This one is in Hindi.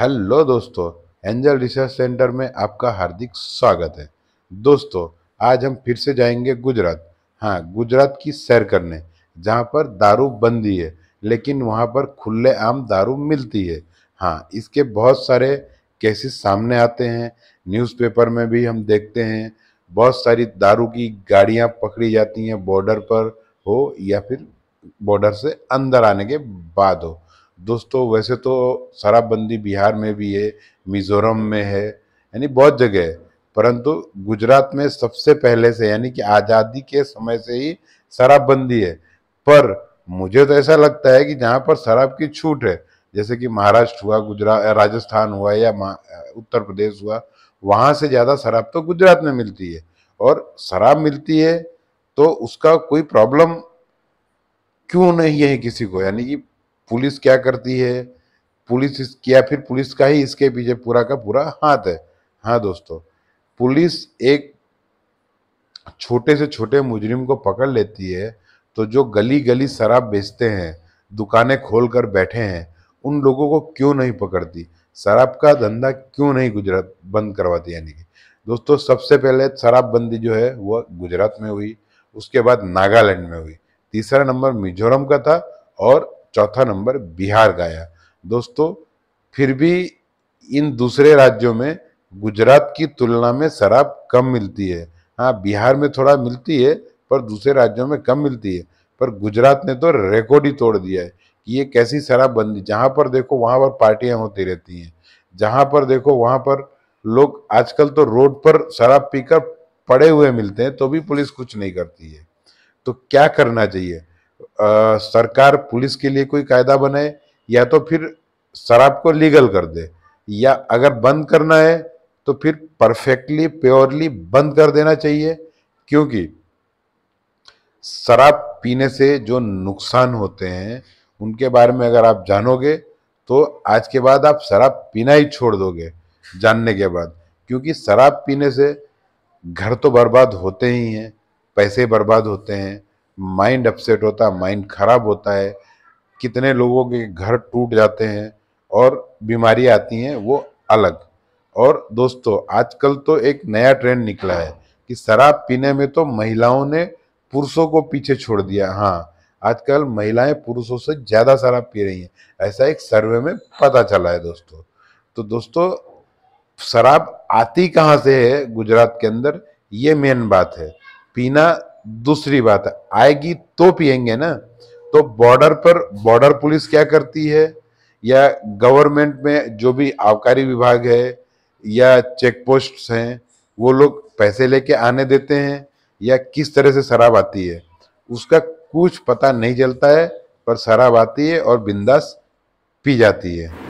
हेलो दोस्तों एंजल रिसर्च सेंटर में आपका हार्दिक स्वागत है दोस्तों आज हम फिर से जाएंगे गुजरात हाँ गुजरात की सैर करने जहाँ पर दारू बंदी है लेकिन वहाँ पर खुले आम दारू मिलती है हाँ इसके बहुत सारे केसेस सामने आते हैं न्यूज़पेपर में भी हम देखते हैं बहुत सारी दारू की गाड़ियाँ पकड़ी जाती हैं बॉर्डर पर हो या फिर बॉर्डर से अंदर आने के बाद हो दोस्तों वैसे तो शराबबंदी बिहार में भी है मिज़ोरम में है यानी बहुत जगह है परंतु गुजरात में सबसे पहले से यानी कि आज़ादी के समय से ही शराबबंदी है पर मुझे तो ऐसा लगता है कि जहाँ पर शराब की छूट है जैसे कि महाराष्ट्र हुआ गुजरात राजस्थान हुआ या उत्तर प्रदेश हुआ वहाँ से ज़्यादा शराब तो गुजरात में मिलती है और शराब मिलती है तो उसका कोई प्रॉब्लम क्यों नहीं है किसी को यानी कि पुलिस क्या करती है पुलिस इस या फिर पुलिस का ही इसके पीछे पूरा का पूरा हाथ है हाँ दोस्तों पुलिस एक छोटे से छोटे मुजरिम को पकड़ लेती है तो जो गली गली शराब बेचते हैं दुकानें खोल कर बैठे हैं उन लोगों को क्यों नहीं पकड़ती शराब का धंधा क्यों नहीं गुजरात बंद करवाती यानी कि दोस्तों सबसे पहले शराबबंदी जो है वह गुजरात में हुई उसके बाद नागालैंड में हुई तीसरा नंबर मिजोरम का था और चौथा नंबर बिहार गया दोस्तों फिर भी इन दूसरे राज्यों में गुजरात की तुलना में शराब कम मिलती है हाँ बिहार में थोड़ा मिलती है पर दूसरे राज्यों में कम मिलती है पर गुजरात ने तो रिकॉर्ड ही तोड़ दिया है कि ये कैसी शराबबंदी जहाँ पर देखो वहाँ पर पार्टियाँ होती रहती हैं जहाँ पर देखो वहाँ पर लोग आजकल तो रोड पर शराब पीकर पड़े हुए मिलते हैं तो भी पुलिस कुछ नहीं करती है तो क्या करना चाहिए आ, सरकार पुलिस के लिए कोई कायदा बनाए या तो फिर शराब को लीगल कर दे या अगर बंद करना है तो फिर परफेक्टली प्योरली बंद कर देना चाहिए क्योंकि शराब पीने से जो नुकसान होते हैं उनके बारे में अगर आप जानोगे तो आज के बाद आप शराब पीना ही छोड़ दोगे जानने के बाद क्योंकि शराब पीने से घर तो बर्बाद होते ही हैं पैसे बर्बाद होते हैं माइंड अपसेट होता है माइंड खराब होता है कितने लोगों के घर टूट जाते हैं और बीमारियां आती हैं वो अलग और दोस्तों आजकल तो एक नया ट्रेंड निकला है कि शराब पीने में तो महिलाओं ने पुरुषों को पीछे छोड़ दिया हाँ आजकल महिलाएं पुरुषों से ज़्यादा शराब पी रही हैं ऐसा एक सर्वे में पता चला है दोस्तों तो दोस्तों शराब आती कहाँ से है गुजरात के अंदर ये मेन बात है पीना दूसरी बात आएगी तो पिएंगे ना तो बॉर्डर पर बॉर्डर पुलिस क्या करती है या गवर्नमेंट में जो भी आबकारी विभाग है या चेक पोस्ट हैं वो लोग पैसे लेके आने देते हैं या किस तरह से शराब आती है उसका कुछ पता नहीं चलता है पर शराब आती है और बिंदास पी जाती है